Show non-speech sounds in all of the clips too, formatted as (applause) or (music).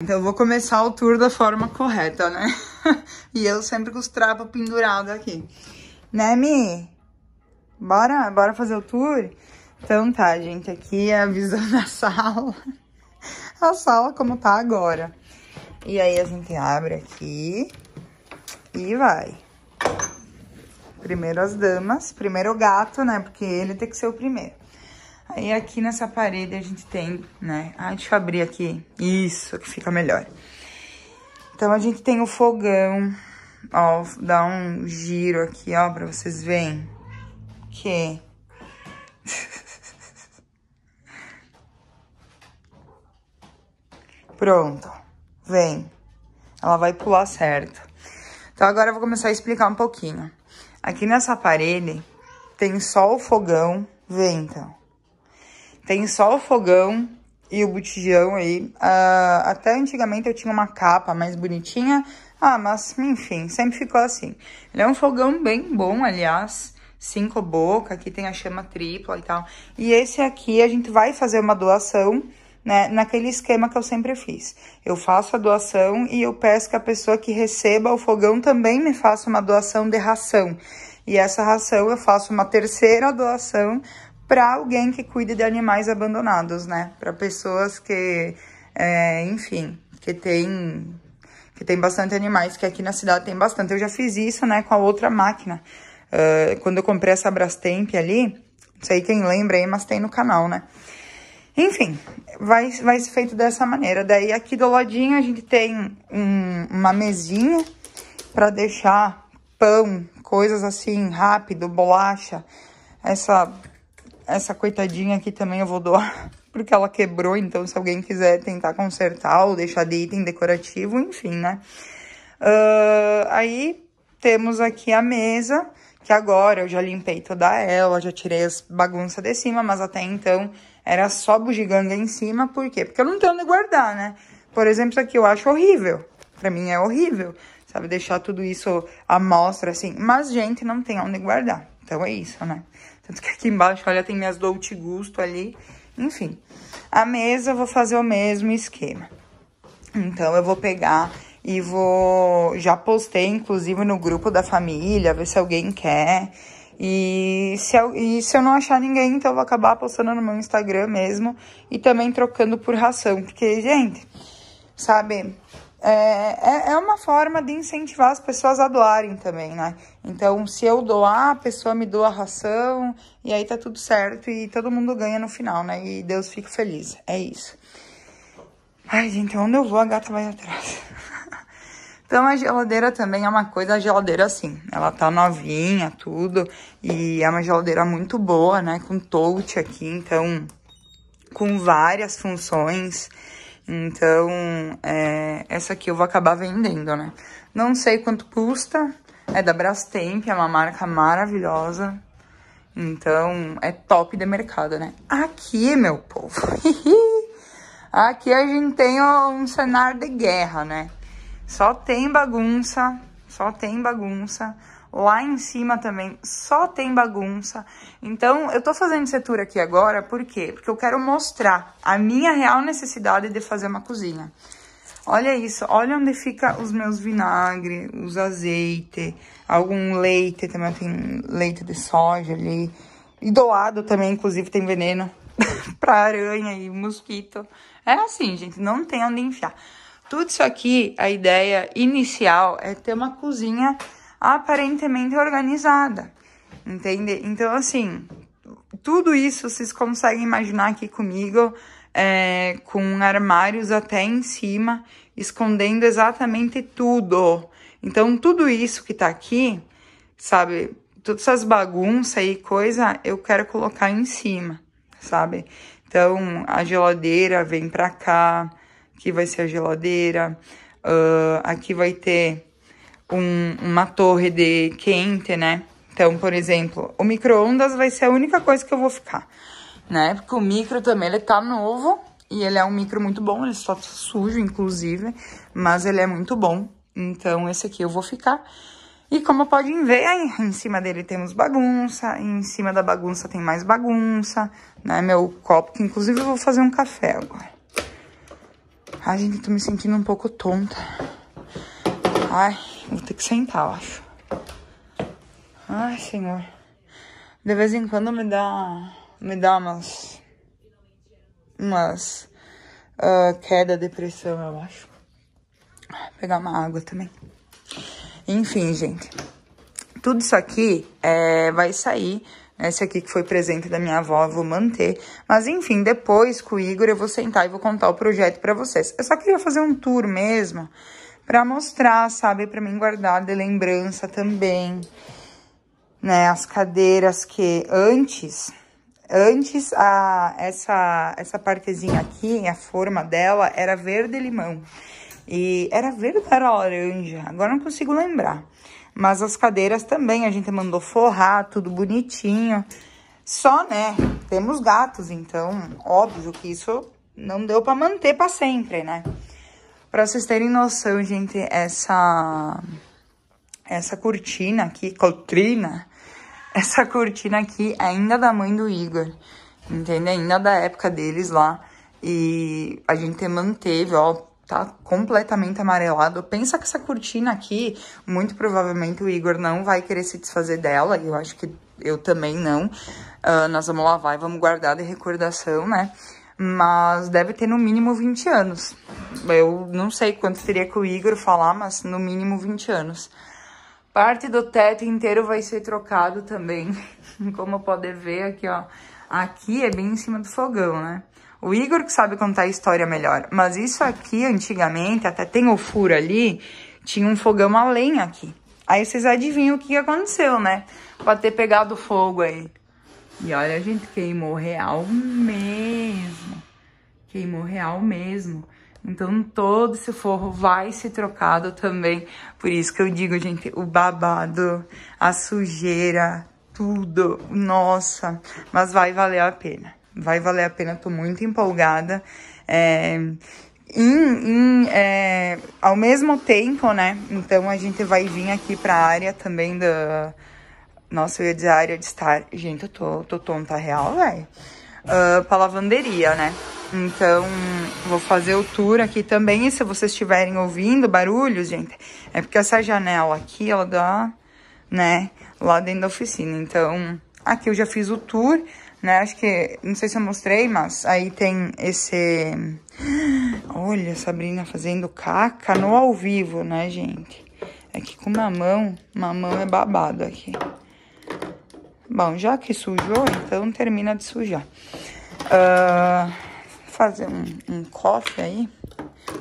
Então, eu vou começar o tour da forma correta, né? (laughs) e eu sempre com os trapos pendurados aqui. Né, Mi? Bora, bora fazer o tour? Então tá, gente, aqui é a visão da sala. (laughs) a sala como tá agora. E aí a gente abre aqui e vai. Primeiro as damas, primeiro o gato, né? Porque ele tem que ser o primeiro. Aí aqui nessa parede a gente tem, né? Ah, deixa eu abrir aqui. Isso, que fica melhor. Então a gente tem o fogão. Ó, dá um giro aqui, ó, pra vocês verem. Que... (laughs) Pronto. Vem. Ela vai pular certo. Então agora eu vou começar a explicar um pouquinho. Aqui nessa parede tem só o fogão. Vem, então. Tem só o fogão e o botijão aí. Uh, até antigamente eu tinha uma capa mais bonitinha. Ah, mas enfim, sempre ficou assim. Ele é um fogão bem bom, aliás. Cinco boca, aqui tem a chama tripla e tal. E esse aqui a gente vai fazer uma doação, né? Naquele esquema que eu sempre fiz. Eu faço a doação e eu peço que a pessoa que receba o fogão também me faça uma doação de ração. E essa ração eu faço uma terceira doação para alguém que cuide de animais abandonados, né? Para pessoas que, é, enfim, que tem que tem bastante animais, que aqui na cidade tem bastante. Eu já fiz isso, né, com a outra máquina. Uh, quando eu comprei essa Brastemp ali, não sei quem lembra aí, mas tem no canal, né? Enfim, vai, vai ser feito dessa maneira. Daí aqui do ladinho a gente tem um, uma mesinha para deixar pão, coisas assim, rápido, bolacha, essa essa coitadinha aqui também eu vou doar, (laughs) porque ela quebrou, então se alguém quiser tentar consertar ou deixar de item decorativo, enfim, né? Uh, aí temos aqui a mesa, que agora eu já limpei toda ela, já tirei as bagunças de cima, mas até então era só bugiganga em cima, por quê? Porque eu não tenho onde guardar, né? Por exemplo, isso aqui eu acho horrível, pra mim é horrível, sabe? Deixar tudo isso à mostra, assim, mas gente, não tem onde guardar, então é isso, né? Tanto que aqui embaixo, olha, tem minhas Dolce Gusto ali. Enfim, a mesa eu vou fazer o mesmo esquema. Então, eu vou pegar e vou... Já postei, inclusive, no grupo da família, ver se alguém quer. E se, eu, e se eu não achar ninguém, então eu vou acabar postando no meu Instagram mesmo. E também trocando por ração. Porque, gente, sabe é, é, é uma forma de incentivar as pessoas a doarem também, né? Então, se eu doar, a pessoa me doa a ração, e aí tá tudo certo, e todo mundo ganha no final, né? E Deus fica feliz. É isso. Ai, gente, onde eu vou, a gata vai atrás. (laughs) Então a geladeira também é uma coisa, a geladeira assim, ela tá novinha, tudo, e é uma geladeira muito boa, né, com touch aqui, então com várias funções. Então, é, essa aqui eu vou acabar vendendo, né? Não sei quanto custa, é da Brastemp, é uma marca maravilhosa. Então, é top de mercado, né? Aqui, meu povo, (laughs) aqui a gente tem um cenário de guerra, né? Só tem bagunça, só tem bagunça. Lá em cima também só tem bagunça. Então, eu tô fazendo esse tour aqui agora, por quê? Porque eu quero mostrar a minha real necessidade de fazer uma cozinha. Olha isso, olha onde fica os meus vinagre, os azeite, algum leite, também tem leite de soja ali. E doado também, inclusive, tem veneno (laughs) pra aranha e mosquito. É assim, gente, não tem onde enfiar. Tudo isso aqui, a ideia inicial é ter uma cozinha aparentemente organizada, entende? Então, assim, tudo isso vocês conseguem imaginar aqui comigo, é, com armários até em cima, escondendo exatamente tudo. Então, tudo isso que tá aqui, sabe? Todas essas bagunças e coisa, eu quero colocar em cima, sabe? Então, a geladeira vem pra cá, aqui vai ser a geladeira, uh, aqui vai ter um, uma torre de quente, né? Então, por exemplo, o micro-ondas vai ser a única coisa que eu vou ficar, né? Porque o micro também, ele tá novo e ele é um micro muito bom, ele só tá sujo, inclusive, mas ele é muito bom. Então, esse aqui eu vou ficar. E como podem ver, aí em cima dele temos bagunça, em cima da bagunça tem mais bagunça, né? Meu copo, que inclusive eu vou fazer um café agora. Ai, gente, tô me sentindo um pouco tonta. Ai, Vou ter que sentar, eu acho. Ai, senhor. De vez em quando me dá. Me dá umas. Umas. Uh, queda, depressão, eu acho. Vou pegar uma água também. Enfim, gente. Tudo isso aqui é, vai sair. Esse aqui que foi presente da minha avó, eu vou manter. Mas enfim, depois com o Igor eu vou sentar e vou contar o projeto para vocês. Eu só queria fazer um tour mesmo para mostrar, sabe? Para mim guardar de lembrança também, né? As cadeiras que antes, antes a essa essa partezinha aqui, a forma dela era verde limão. E era verde ou era laranja? Agora não consigo lembrar. Mas as cadeiras também a gente mandou forrar, tudo bonitinho. Só, né, temos gatos, então, óbvio que isso não deu para manter para sempre, né? Para vocês terem noção, gente, essa essa cortina aqui, cotrina, (laughs) essa cortina aqui é ainda da mãe do Igor, entende? Ainda da época deles lá. E a gente manteve, ó, tá completamente amarelado. Pensa que essa cortina aqui, muito provavelmente o Igor não vai querer se desfazer dela, e eu acho que eu também não. Uh, nós vamos lavar e vamos guardar de recordação, né? mas deve ter no mínimo 20 anos. Eu não sei quanto teria que o Igor falar, mas no mínimo 20 anos. Parte do teto inteiro vai ser trocado também, (laughs) como pode ver aqui, ó. Aqui é bem em cima do fogão, né? O Igor que sabe contar a história melhor, mas isso aqui antigamente, até tem o furo ali, tinha um fogão a lenha aqui. Aí vocês adivinham o que aconteceu, né? Pode ter pegado fogo aí. E olha, a gente queimou real mesmo queimou real mesmo. Então todo esse forro vai ser trocado também. Por isso que eu digo, gente, o babado, a sujeira, tudo. Nossa, mas vai valer a pena. Vai valer a pena, tô muito empolgada. É, em, em, é, ao mesmo tempo, né? Então a gente vai vir aqui pra área também da... Nossa, eu ia dizer área de estar... Gente, eu tô, tô tonta real, velho. Uh, pra lavanderia, né? Então, vou fazer o tour aqui também. E se vocês estiverem ouvindo barulhos, gente, é porque essa janela aqui, ela dá, né, lá dentro da oficina. Então, aqui eu já fiz o tour, né? Acho que, não sei se eu mostrei, mas aí tem esse... Olha, Sabrina fazendo caca no ao vivo, né, gente? É que com mamão, mamão é babado aqui. Bom, já que sujou, então termina de sujar. Uh, fazer um, um coffee aí.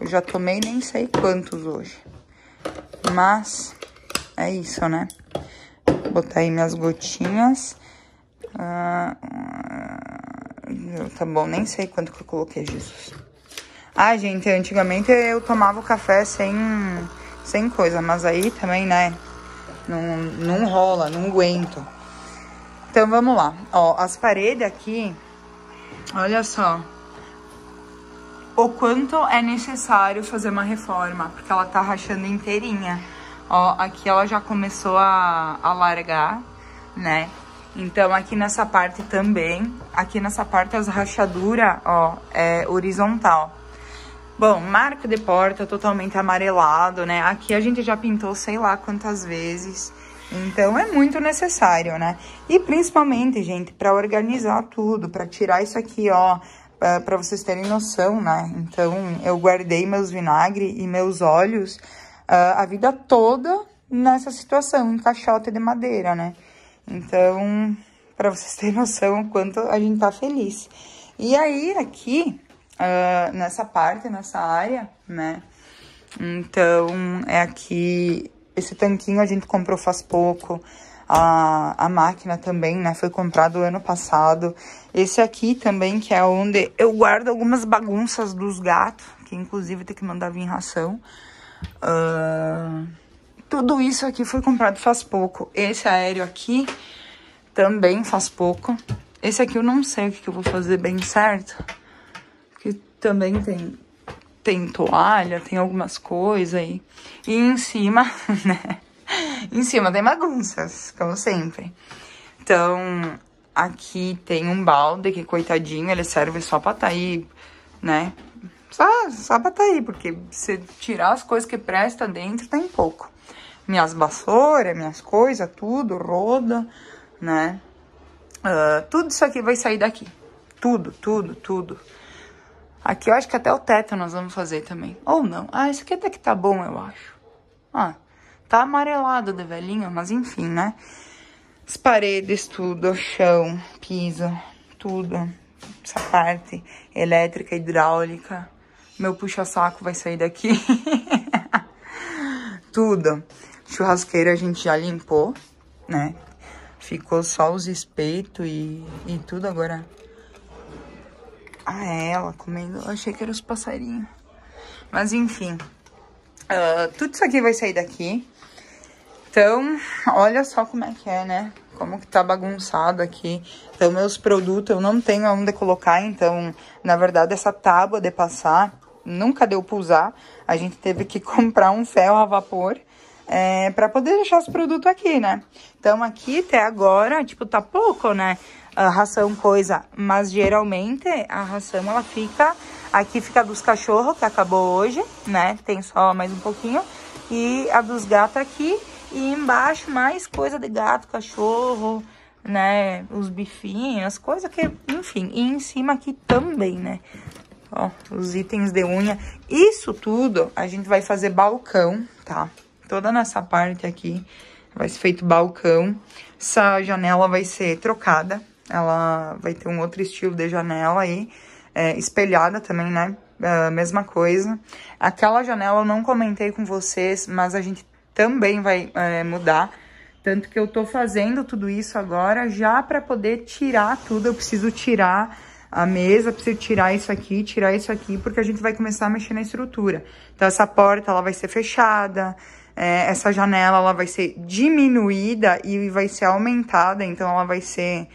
Eu já tomei nem sei quantos hoje. Mas é isso, né? botar aí minhas gotinhas. Ah, tá bom, nem sei quanto que eu coloquei, Jesus. Ah, gente, antigamente eu tomava o café sem, sem coisa, mas aí também, né? Não, não rola, não aguento. Então vamos lá. Ó, as paredes aqui, olha só o quanto é necessário fazer uma reforma, porque ela tá rachando inteirinha. Ó, aqui ela já começou a, a largar, né? Então, aqui nessa parte também, aqui nessa parte as rachaduras, ó, é horizontal. Bom, marco de porta totalmente amarelado, né? Aqui a gente já pintou sei lá quantas vezes. Então, é muito necessário, né? E principalmente, gente, para organizar tudo, para tirar isso aqui, ó, para vocês terem noção, né? Então, eu guardei meus vinagre e meus olhos uh, ah, a vida toda nessa situação, em caixote de madeira, né? Então, para vocês terem (laughs) noção o quanto a gente tá feliz. E aí, aqui, uh, nessa parte, nessa área, né? Então, é aqui, esse tanquinho a gente comprou faz pouco, a, a máquina também, né? Foi comprado ano passado. Esse aqui também, que é onde eu guardo algumas bagunças dos gatos, que inclusive tem que mandar vir ração. Uh, tudo isso aqui foi comprado faz pouco. Esse aéreo aqui também faz pouco. Esse aqui eu não sei o que, eu vou fazer bem certo. que também tem, tem toalha, tem algumas coisas aí. E em cima, (laughs) né? em cima tem bagunças, como sempre. Então, aqui tem um balde que, coitadinho, ele serve só pra tá aí, né? Só, só pra tá aí, porque se tirar as coisas que presta dentro, tem pouco. Minhas vassouras, minhas coisas, tudo, roda, né? Uh, tudo isso aqui vai sair daqui. Tudo, tudo, tudo. Aqui eu acho que até o teto nós vamos fazer também. Ou não. Ah, isso aqui até que tá bom, eu acho. Ah, Tá amarelado de velhinho, mas enfim, né? As paredes, tudo, chão, piso, tudo. Essa parte elétrica, hidráulica. Meu puxa-saco vai sair daqui. (laughs) tudo. Churrasqueira a gente já limpou, né? Ficou só os espetos e, e tudo agora. Ah, é, ela comendo. Eu achei que era os passarinhos. Mas enfim. Uh, tudo isso aqui vai sair daqui. Então, olha só como é que é, né? Como que tá bagunçado aqui. Então, meus produtos eu não tenho onde colocar. Então, na verdade, essa tábua de passar nunca deu pra usar. A gente teve que (laughs) comprar um ferro a vapor é, eh, para poder deixar os produtos aqui, né? Então, aqui até agora, tipo, tá pouco, né? A ração coisa, mas geralmente a ração ela fica Aqui fica a dos cachorros, que acabou hoje, né? Tem só mais um pouquinho. E a dos gatos aqui. E embaixo mais coisa de gato, cachorro, né? Os bifinhos, as coisas que... Enfim, e em cima aqui também, né? Ó, os itens de unha. Isso tudo a gente vai fazer balcão, tá? Toda nessa parte aqui vai ser feito balcão. Essa janela vai ser trocada. Ela vai ter um outro estilo de janela aí é, espelhada também, né? É, mesma coisa. Aquela janela eu não comentei com vocês, mas a gente também vai é, mudar. Tanto que eu tô fazendo tudo isso agora já para poder tirar tudo. Eu preciso tirar a mesa, preciso tirar isso aqui, tirar isso aqui, porque a gente vai começar a mexer na estrutura. Então, essa porta, ela vai ser fechada, é, essa janela, ela vai ser diminuída e vai ser aumentada, então ela vai ser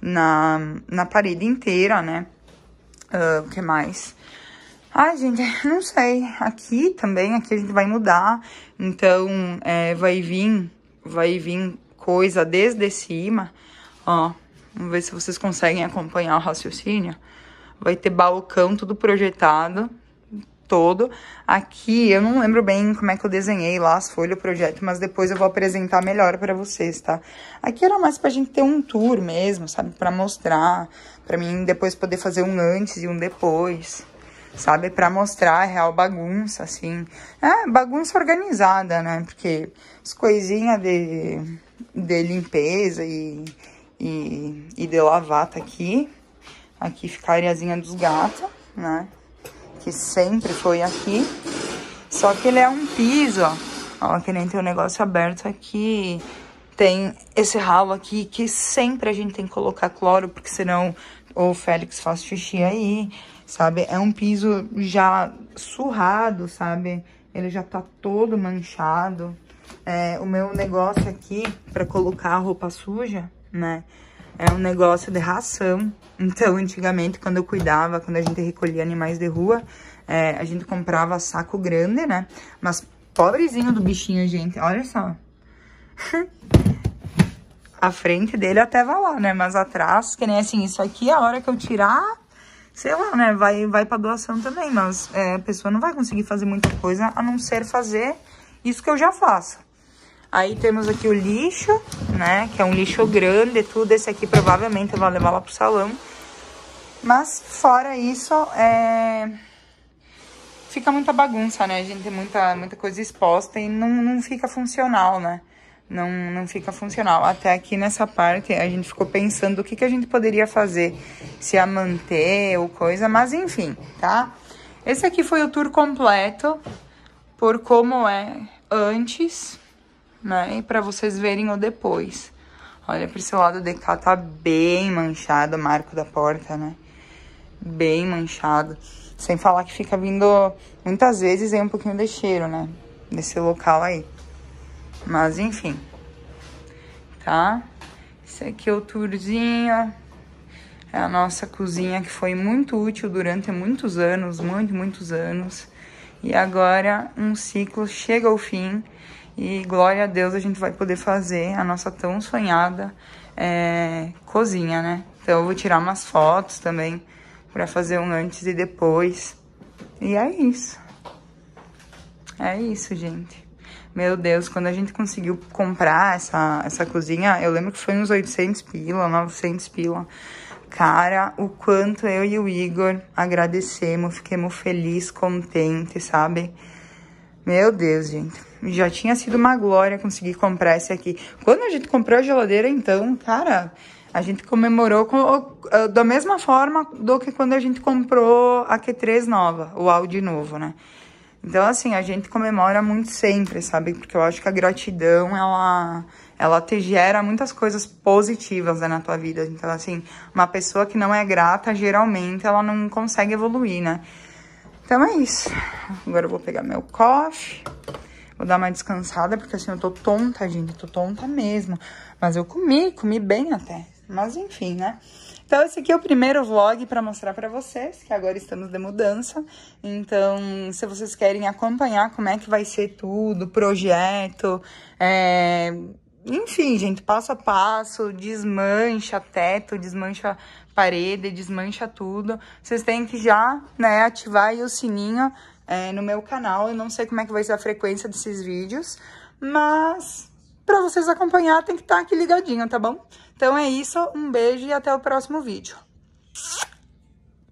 na, na parede inteira, né? Ah, o que mais? Ai, gente, (laughs) não sei. Aqui também, aqui a gente vai mudar. Então, é, vai vir, vai vir coisa desde cima. Ó, vamos ver se vocês conseguem acompanhar o raciocínio. Vai ter balcão tudo projetado, todo. Aqui, eu não lembro bem como é que eu desenhei lá as folhas, o projeto, mas depois eu vou apresentar melhor para vocês, tá? Aqui era mais pra gente ter um tour mesmo, sabe? Pra mostrar, pra mim depois poder fazer um antes e um depois, sabe? Pra mostrar a real bagunça, assim. É, bagunça organizada, né? Porque as coisinhas de, de limpeza e, e, e de lavar tá aqui. Aqui fica a areazinha dos gatos, né? que sempre foi aqui. Só que ele é um piso, ó. Ó, que nem tem um negócio aberto aqui. Tem esse ralo aqui que sempre a gente tem que colocar cloro, porque senão o Félix faz xixi aí, sabe? É um piso já surrado, sabe? Ele já tá todo manchado. É, o meu negócio aqui para colocar a roupa suja, né? é um negócio de ração. Então, antigamente, quando eu cuidava, quando a gente recolhia animais de rua, é, a gente comprava saco grande, né? Mas pobrezinho do bichinho, gente, olha só. (laughs) a frente dele até vai lá, né? Mas atrás, que nem assim, isso aqui, a hora que eu tirar, sei lá, né? Vai, vai pra doação também, mas é, a pessoa não vai conseguir fazer muita coisa a não ser fazer isso que eu já faço. Aí temos aqui o lixo, né? Que é um lixo grande e tudo. Esse aqui provavelmente eu vou levar lá pro salão. Mas fora isso, é... Fica muita bagunça, né, A gente? Tem é muita, muita coisa exposta e não, não fica funcional, né? Não, não fica funcional. Até aqui nessa parte a gente ficou pensando o que, que a gente poderia fazer. Se a manter ou coisa, mas enfim, tá? Esse aqui foi o tour completo por como é antes né? E pra vocês verem o depois. Olha pra esse lado, de cá, tá, tá bem manchado, o marco da porta, né? Bem manchado. Sem falar que fica vindo, muitas vezes, aí um pouquinho de cheiro, né? Desse local aí. Mas, enfim. Tá? Esse aqui é o tourzinho. É a nossa cozinha que foi muito útil durante muitos anos, muito, muitos anos. E agora um ciclo chega ao fim e glória a Deus a gente vai poder fazer a nossa tão sonhada é, cozinha, né? Então eu vou tirar umas fotos também para fazer um antes e depois. E é isso. É isso, gente. Meu Deus, quando a gente conseguiu comprar essa, essa cozinha, eu lembro que foi uns 800 pila, 900 pila. Cara, o quanto eu e o Igor agradecemos, fiquemos felizes, contentes, sabe? Meu Deus, gente já tinha sido uma glória conseguir comprar essa aqui. Quando a gente comprou a geladeira, então, cara, a gente comemorou com, uh, da mesma forma do que quando a gente comprou a Q3 nova, o Audi novo, né? Então, assim, a gente comemora muito sempre, sabe? Porque eu acho que a gratidão, ela, ela te gera muitas coisas positivas né, na tua vida. Então, assim, uma pessoa que não é grata, geralmente, ela não consegue evoluir, né? Então é isso. Agora eu vou pegar meu coffee. Vou dar uma descansada, porque assim, eu tô tonta, gente, tô tonta mesmo. Mas eu comi, comi bem até. Mas enfim, né? Então, esse aqui é o primeiro vlog para mostrar para vocês, que agora estamos de mudança. Então, se vocês querem acompanhar como é que vai ser tudo, projeto, é... enfim, gente, passo a passo, desmancha teto, desmancha parede, desmancha tudo. Vocês têm que já né, ativar o sininho é, no meu canal. Eu não sei como é que vai ser a frequência desses vídeos, mas para vocês acompanhar tem que estar tá aqui ligadinho, tá bom? Então é isso, um beijo e até o próximo vídeo.